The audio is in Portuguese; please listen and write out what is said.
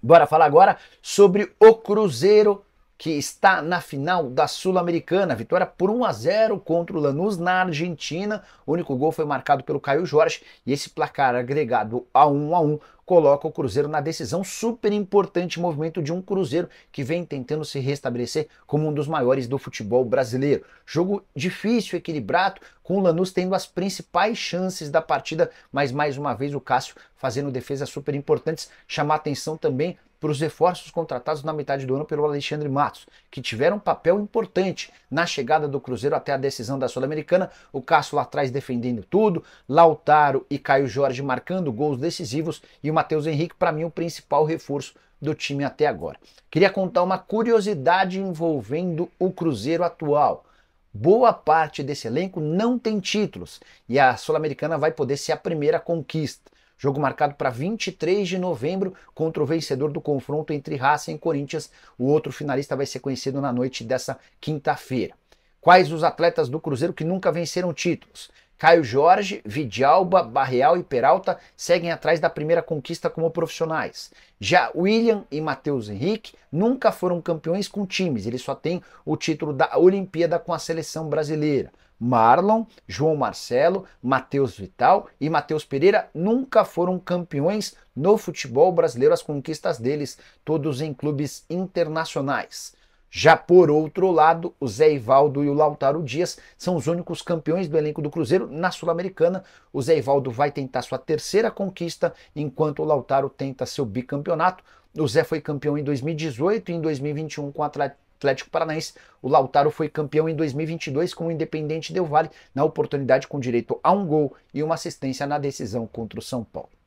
Bora falar agora sobre o Cruzeiro que está na final da Sul-Americana. Vitória por 1 a 0 contra o Lanús na Argentina. O único gol foi marcado pelo Caio Jorge e esse placar agregado a 1 a 1 coloca o Cruzeiro na decisão super importante movimento de um Cruzeiro que vem tentando se restabelecer como um dos maiores do futebol brasileiro. Jogo difícil, equilibrado, com o Lanús tendo as principais chances da partida, mas mais uma vez o Cássio fazendo defesas super importantes, chamar atenção também para os reforços contratados na metade do ano pelo Alexandre Matos, que tiveram um papel importante na chegada do Cruzeiro até a decisão da Sul-Americana. O Cássio lá atrás defendendo tudo, Lautaro e Caio Jorge marcando gols decisivos e uma Matheus Henrique, para mim, o principal reforço do time até agora. Queria contar uma curiosidade envolvendo o Cruzeiro atual. Boa parte desse elenco não tem títulos e a Sul-Americana vai poder ser a primeira conquista. Jogo marcado para 23 de novembro contra o vencedor do confronto entre Racing e Corinthians. O outro finalista vai ser conhecido na noite dessa quinta-feira. Quais os atletas do Cruzeiro que nunca venceram títulos? Caio Jorge, Vidalba, Barreal e Peralta seguem atrás da primeira conquista como profissionais. Já William e Matheus Henrique nunca foram campeões com times, ele só tem o título da Olimpíada com a seleção brasileira. Marlon, João Marcelo, Matheus Vital e Matheus Pereira nunca foram campeões no futebol brasileiro, as conquistas deles, todos em clubes internacionais. Já por outro lado, o Zé Ivaldo e o Lautaro Dias são os únicos campeões do elenco do Cruzeiro na Sul-Americana. O Zé Ivaldo vai tentar sua terceira conquista, enquanto o Lautaro tenta seu bicampeonato. O Zé foi campeão em 2018 e em 2021 com o Atlético Paranaense. O Lautaro foi campeão em 2022 com o Independente Del Vale, na oportunidade com direito a um gol e uma assistência na decisão contra o São Paulo.